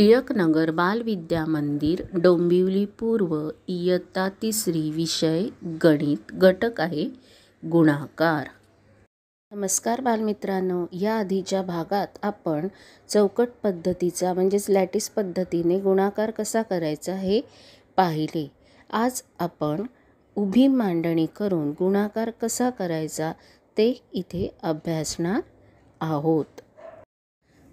टिळकनगर बालविद्या मंदिर डोंबिवली पूर्व इयत्ता तिसरी विषय गणित घटक आहे गुणाकार नमस्कार बालमित्रांनो या आधीच्या भागात आपण चौकट पद्धतीचा म्हणजेच लॅटिस पद्धतीने गुणाकार कसा करायचा हे पाहिले आज आपण उभी मांडणी करून गुणाकार कसा करायचा ते इथे अभ्यासणार आहोत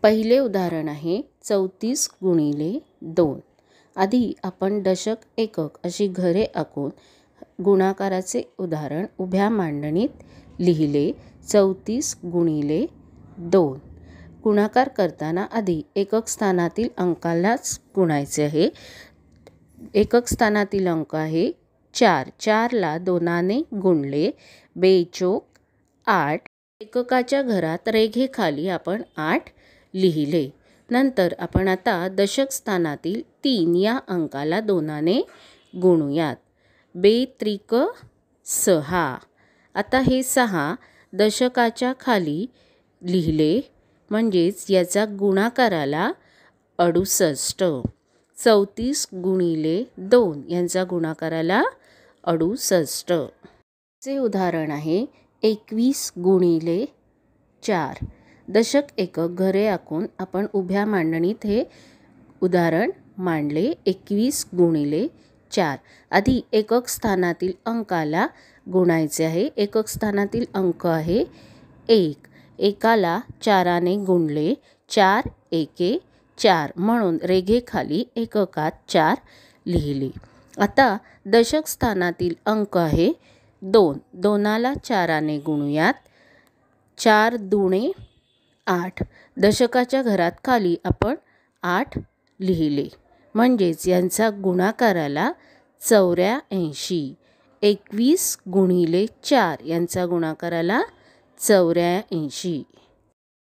पहिले उदाहरण आहे चौतीस गुणिले दोन आधी आपण दशक एकक अशी घरे आखून गुणाकाराचे उदाहरण उभ्या मांडणीत लिहिले चौतीस गुणिले दोन गुणाकार करताना आधी एकक स्थानातील अंकालाच गुणायचे आहे एकक स्थानातील अंक आहे चार चारला दोनाने गुणले बेचोक आठ एककाच्या घरात रेघेखाली आपण आठ लिहिले नंतर आपण आता दशकस्थानातील तीन या अंकाला दोनाने गुणूयात बेत्रिक सहा आता हे सहा दशकाच्या खाली लिहिले म्हणजेच याचा गुणाकाराला अडुसष्ट चौतीस गुणिले दोन यांचा गुणाकाराला अडुसष्ट चे उदाहरण आहे एकवीस गुणिले चार दशक एकक घरे आखून आपण उभ्या मांडणीत हे उदाहरण मांडले एकवीस गुणिले चार आधी एकक स्थानातील अंकाला गुणायचे आहे एकक स्थानातील अंक आहे एक एकाला चाराने गुणले चार एके चार म्हणून रेघेखाली एककात चार लिहिले आता दशक स्थानातील अंक आहे दोन दोनाला चाराने गुणूयात चार दुणे आठ दशकाच्या घरात खाली आपण आठ लिहिले म्हणजेच यांचा गुणाकाराला चौऱ्याऐंशी एकवीस गुणिले चार यांचा गुणाकाराला चौऱ्याऐंशी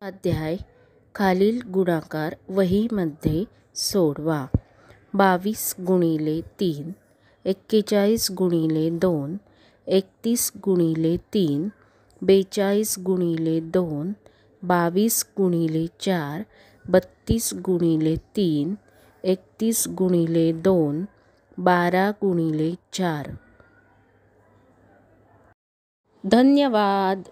अध्याय खालील गुणाकार वहीमध्ये सोडवा बावीस गुणिले तीन एक्केचाळीस गुणिले दोन एकतीस गुणिले तीन बेचाळीस गुणिले दोन बावीस गुणिले चार बत्तीस गुणिले तीन एकतीस गुणिले दोन बारा गुणिले चार धन्यवाद